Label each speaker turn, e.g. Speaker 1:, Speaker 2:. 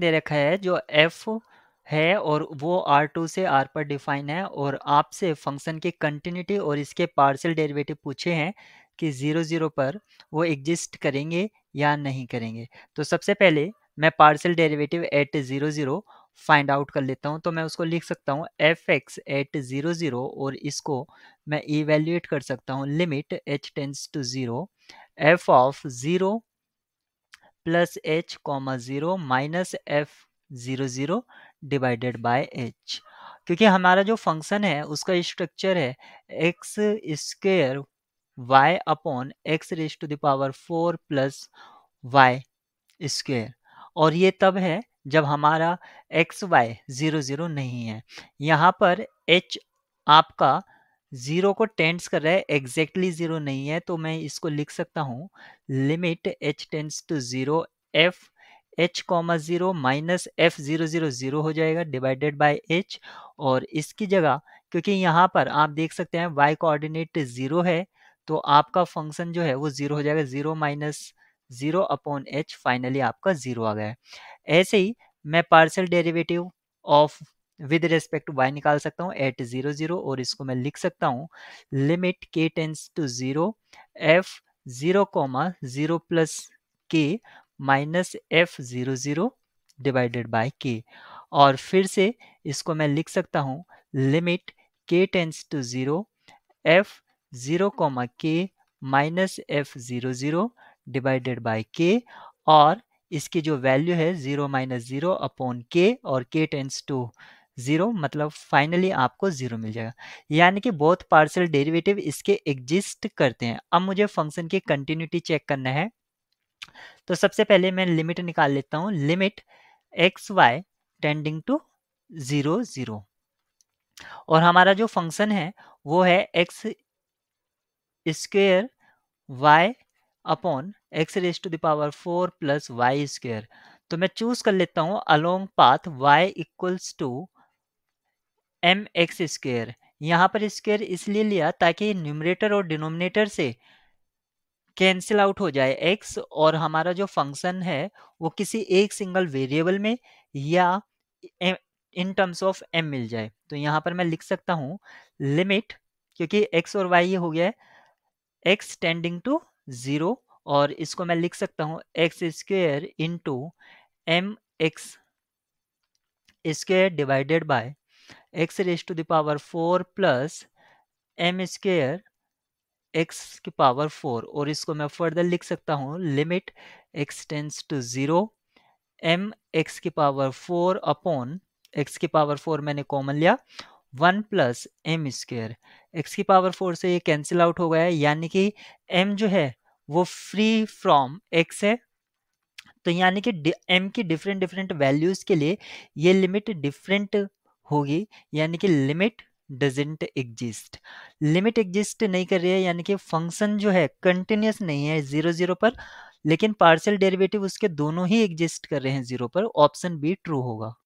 Speaker 1: दे रखा है जो एफ है और वो आर टू से आर पर डिफाइन है और आपसे फंक्शन की कंटिन्यूटी और इसके पार्शियल डेरिवेटिव पूछे हैं कि ज़ीरो ज़ीरो पर वो एग्जिस्ट करेंगे या नहीं करेंगे तो सबसे पहले मैं partial derivative at zero zero find out कर लेता हूं तो मैं उसको लिख सकता हूं F X at zero zero और इसको मैं इवेल्यूएट कर सकता हूं limit H tends to zero F of zero plus H comma zero minus F zero zero divided by H क्योंकि हमारा जो फंक्शन है उसका स्ट्रक्चर है X square Y upon X raise to the power four plus Y square और ये तब है जब हमारा एक्स वाई ज़ीरो ज़ीरो नहीं है यहाँ पर एच आपका जीरो को टेंस कर रहा है एग्जैक्टली जीरो नहीं है तो मैं इसको लिख सकता हूँ limit H tends to zero F H comma zero minus F zero zero zero हो जाएगा डिवाइडेड बाय एच और इसकी जगह क्योंकि यहाँ पर आप देख सकते हैं वाई कोऑर्डिनेट जीरो है तो आपका फंक्शन जो है वो जीरो हो जाएगा zero minus zero upon H finally आपका जीरो आ गया है ऐसे ही मैं partial derivative of with respect to Y निकाल सकता हूँ एट जीरो जीरो और इसको मैं लिख सकता हूँ limit K tends to zero F zero comma zero plus K minus F zero zero divided by K और फिर से इसको मैं लिख सकता हूँ limit K tends to zero F zero comma K minus F zero zero divided by K और इसकी जो वैल्यू है zero minus zero upon K और के टेंस टू ज़ीरो मतलब फाइनली आपको ज़ीरो मिल जाएगा यानी कि बहुत पार्सल डेरिवेटिव इसके एग्जिस्ट करते हैं अब मुझे फंक्शन की कंटिन्यूटी चेक करना है तो सबसे पहले मैं लिमिट निकाल लेता हूँ limit X Y tending to zero zero और हमारा जो फंक्शन है वो है X square Y upon X raise to the power four plus Y square तो मैं चूज कर लेता हूँ along path y equals to M X square यहाँ पर स्क्वेयर इसलिए लिया ताकि न्यूमरेटर और डिनोमिनेटर से कैंसिल आउट हो जाए एक्स और हमारा जो फंक्शन है वो किसी एक सिंगल वेरिएबल में या इन टर्म्स ऑफ एम मिल जाए तो यहाँ पर मैं लिख सकता हूँ लिमिट क्योंकि एक्स और वाई ये हो गया है एक्स टेंडिंग टू ज़ीरो और इसको मैं लिख सकता हूँ X square into M X square divided by X raise to the power four plus M square X की पावर फोर और इसको मैं फर्दर लिख सकता हूँ limit X tends to zero M X की पावर फोर अपॉन एक्स की power four मैंने कॉमन लिया one plus M square X की पावर फोर से ये कैंसिल आउट हो गया है यानी कि एम जो है वो फ्री फ्रॉम एक्स है तो यानी कि एम की डिफरेंट डिफरेंट वैल्यूज़ के लिए ये लिमिट डिफरेंट होगी यानी कि limit doesn't exist limit exist नहीं कर रही है यानी कि फंक्शन जो है कंटिन्यूस नहीं है जीरो जीरो पर लेकिन पार्शियल डेरिवेटिव उसके दोनों ही एग्जिस्ट कर रहे हैं जीरो पर ऑप्शन बी ट्रू होगा